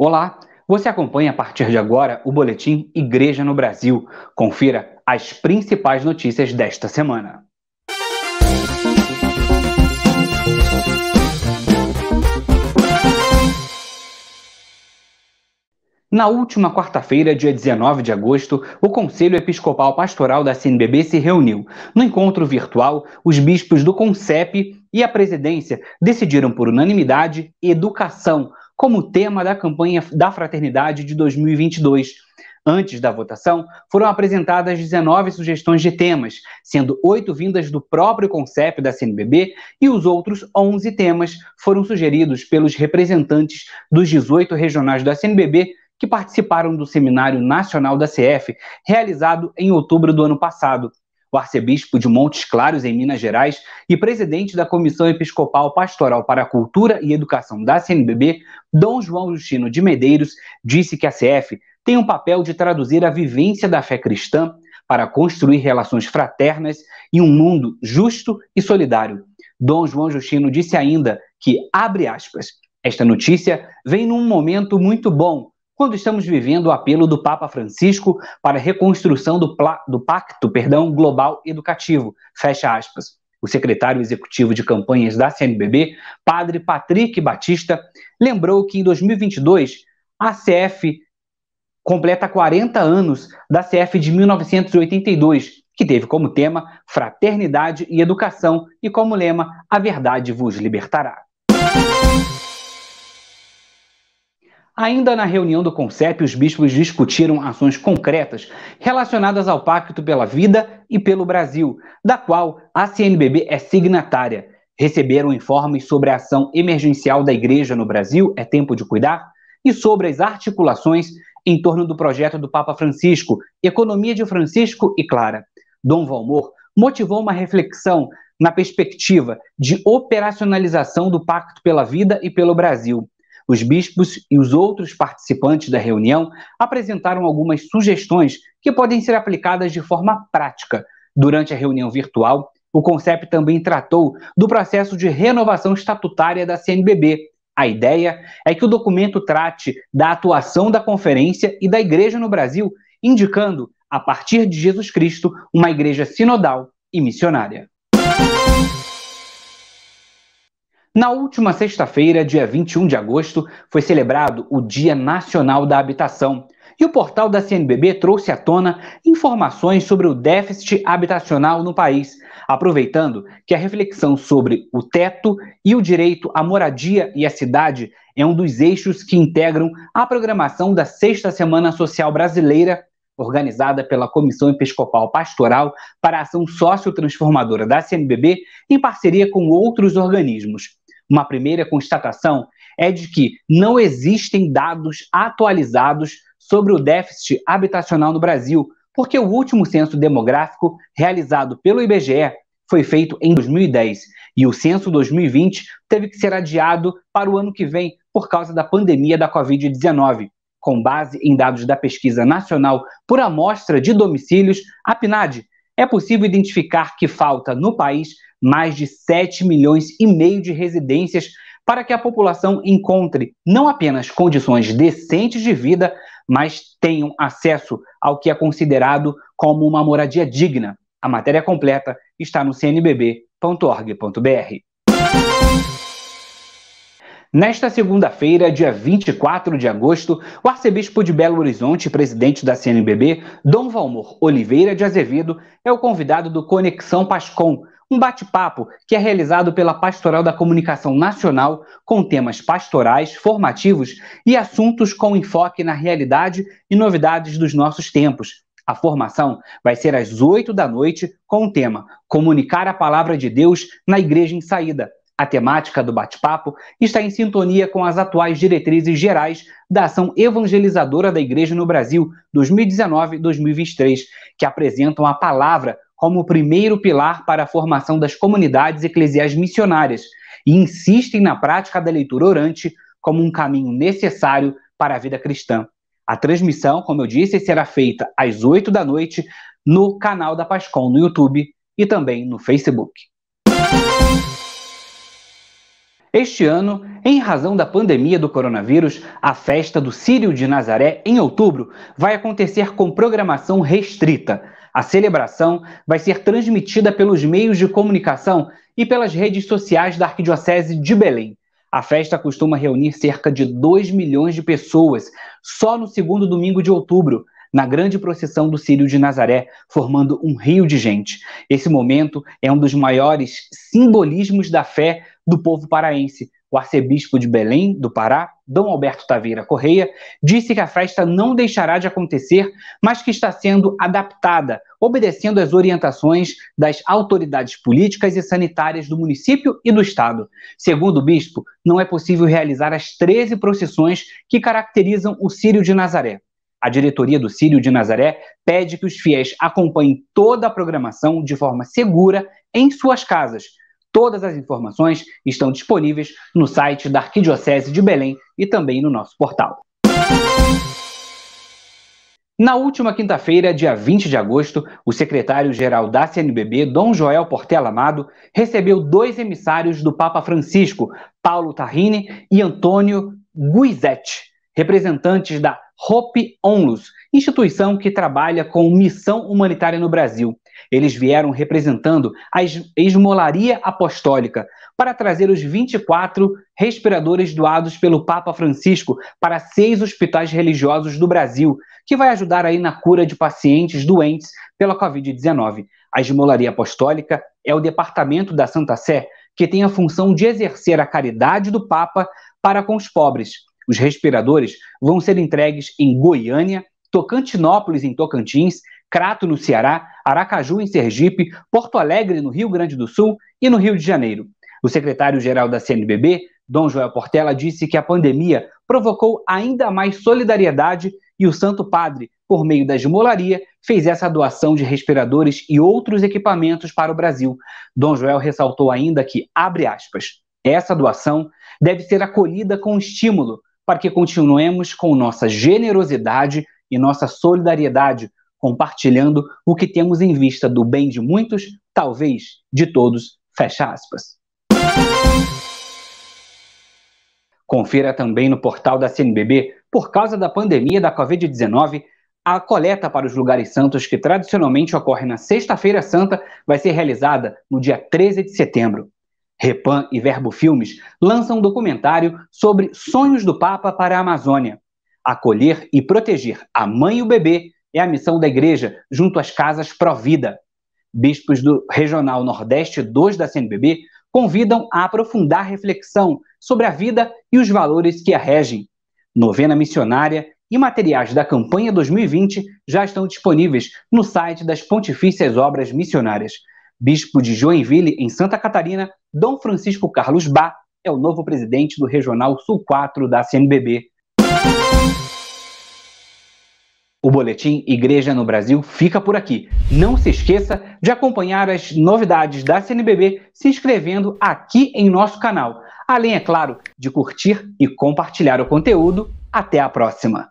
Olá, você acompanha a partir de agora o boletim Igreja no Brasil. Confira as principais notícias desta semana. Na última quarta-feira, dia 19 de agosto, o Conselho Episcopal Pastoral da CNBB se reuniu. No encontro virtual, os bispos do CONCEP e a presidência decidiram por unanimidade educação como tema da campanha da fraternidade de 2022. Antes da votação, foram apresentadas 19 sugestões de temas, sendo oito vindas do próprio CONCEP da CNBB e os outros 11 temas foram sugeridos pelos representantes dos 18 regionais da CNBB que participaram do Seminário Nacional da CF, realizado em outubro do ano passado o arcebispo de Montes Claros, em Minas Gerais, e presidente da Comissão Episcopal Pastoral para a Cultura e Educação da CNBB, Dom João Justino de Medeiros, disse que a CF tem um papel de traduzir a vivência da fé cristã para construir relações fraternas e um mundo justo e solidário. Dom João Justino disse ainda que, abre aspas, esta notícia vem num momento muito bom quando estamos vivendo o apelo do Papa Francisco para a reconstrução do, do Pacto perdão, Global Educativo, fecha aspas. O secretário executivo de campanhas da CNBB, padre Patrick Batista, lembrou que em 2022 a CF completa 40 anos da CF de 1982, que teve como tema Fraternidade e Educação e como lema A Verdade vos libertará. Ainda na reunião do CONCEP, os bispos discutiram ações concretas relacionadas ao Pacto pela Vida e pelo Brasil, da qual a CNBB é signatária. Receberam informes sobre a ação emergencial da Igreja no Brasil, É Tempo de Cuidar, e sobre as articulações em torno do projeto do Papa Francisco, Economia de Francisco e Clara. Dom Valmor motivou uma reflexão na perspectiva de operacionalização do Pacto pela Vida e pelo Brasil os bispos e os outros participantes da reunião apresentaram algumas sugestões que podem ser aplicadas de forma prática. Durante a reunião virtual, o CONCEP também tratou do processo de renovação estatutária da CNBB. A ideia é que o documento trate da atuação da conferência e da igreja no Brasil, indicando, a partir de Jesus Cristo, uma igreja sinodal e missionária. Na última sexta-feira, dia 21 de agosto, foi celebrado o Dia Nacional da Habitação. E o portal da CNBB trouxe à tona informações sobre o déficit habitacional no país, aproveitando que a reflexão sobre o teto e o direito à moradia e à cidade é um dos eixos que integram a programação da Sexta Semana Social Brasileira, organizada pela Comissão Episcopal Pastoral para a Ação Sócio-Transformadora da CNBB, em parceria com outros organismos uma primeira constatação é de que não existem dados atualizados sobre o déficit habitacional no Brasil, porque o último censo demográfico realizado pelo IBGE foi feito em 2010 e o censo 2020 teve que ser adiado para o ano que vem por causa da pandemia da Covid-19. Com base em dados da Pesquisa Nacional por Amostra de Domicílios, a PNAD, é possível identificar que falta no país mais de 7 milhões e meio de residências para que a população encontre não apenas condições decentes de vida, mas tenham acesso ao que é considerado como uma moradia digna. A matéria completa está no cnbb.org.br. Nesta segunda-feira, dia 24 de agosto, o arcebispo de Belo Horizonte e presidente da CNBB, Dom Valmor Oliveira de Azevedo, é o convidado do Conexão Pascom, um bate-papo que é realizado pela Pastoral da Comunicação Nacional com temas pastorais, formativos e assuntos com enfoque na realidade e novidades dos nossos tempos. A formação vai ser às 8 da noite com o tema Comunicar a Palavra de Deus na Igreja em Saída. A temática do bate-papo está em sintonia com as atuais diretrizes gerais da Ação Evangelizadora da Igreja no Brasil 2019-2023, que apresentam a palavra como o primeiro pilar para a formação das comunidades eclesiais missionárias e insistem na prática da leitura orante como um caminho necessário para a vida cristã. A transmissão, como eu disse, será feita às 8 da noite no canal da Pascom no YouTube e também no Facebook. Este ano, em razão da pandemia do coronavírus, a festa do Círio de Nazaré, em outubro, vai acontecer com programação restrita. A celebração vai ser transmitida pelos meios de comunicação e pelas redes sociais da Arquidiocese de Belém. A festa costuma reunir cerca de 2 milhões de pessoas só no segundo domingo de outubro, na grande procissão do Círio de Nazaré, formando um rio de gente. Esse momento é um dos maiores simbolismos da fé do povo paraense, o arcebispo de Belém, do Pará, Dom Alberto Taveira Correia, disse que a festa não deixará de acontecer, mas que está sendo adaptada, obedecendo às orientações das autoridades políticas e sanitárias do município e do estado. Segundo o bispo, não é possível realizar as 13 procissões que caracterizam o Sírio de Nazaré. A diretoria do Sírio de Nazaré pede que os fiéis acompanhem toda a programação de forma segura em suas casas, Todas as informações estão disponíveis no site da Arquidiocese de Belém e também no nosso portal. Na última quinta-feira, dia 20 de agosto, o secretário-geral da CNBB, Dom Joel Portela Amado, recebeu dois emissários do Papa Francisco, Paulo Tarrini e Antônio Guizetti, representantes da Hope Onlus, instituição que trabalha com missão humanitária no Brasil. Eles vieram representando a esmolaria apostólica para trazer os 24 respiradores doados pelo Papa Francisco para seis hospitais religiosos do Brasil, que vai ajudar aí na cura de pacientes doentes pela Covid-19. A esmolaria apostólica é o departamento da Santa Sé que tem a função de exercer a caridade do Papa para com os pobres. Os respiradores vão ser entregues em Goiânia, Tocantinópolis, em Tocantins, Crato, no Ceará, Aracaju, em Sergipe, Porto Alegre, no Rio Grande do Sul e no Rio de Janeiro. O secretário-geral da CNBB, Dom Joel Portela, disse que a pandemia provocou ainda mais solidariedade e o Santo Padre, por meio da esmolaria, fez essa doação de respiradores e outros equipamentos para o Brasil. Dom Joel ressaltou ainda que, abre aspas, essa doação deve ser acolhida com estímulo para que continuemos com nossa generosidade e nossa solidariedade compartilhando o que temos em vista do bem de muitos, talvez de todos. Fecha aspas. Confira também no portal da CNBB, por causa da pandemia da Covid-19, a coleta para os lugares santos, que tradicionalmente ocorre na Sexta-feira Santa, vai ser realizada no dia 13 de setembro. Repan e Verbo Filmes lançam um documentário sobre sonhos do Papa para a Amazônia. Acolher e proteger a mãe e o bebê é a missão da igreja junto às casas Provida. Bispos do Regional Nordeste 2 da CNBB convidam a aprofundar reflexão sobre a vida e os valores que a regem. Novena missionária e materiais da campanha 2020 já estão disponíveis no site das Pontifícias Obras Missionárias. Bispo de Joinville, em Santa Catarina, Dom Francisco Carlos Bá é o novo presidente do Regional Sul 4 da CNBB. O boletim Igreja no Brasil fica por aqui. Não se esqueça de acompanhar as novidades da CNBB se inscrevendo aqui em nosso canal. Além, é claro, de curtir e compartilhar o conteúdo. Até a próxima!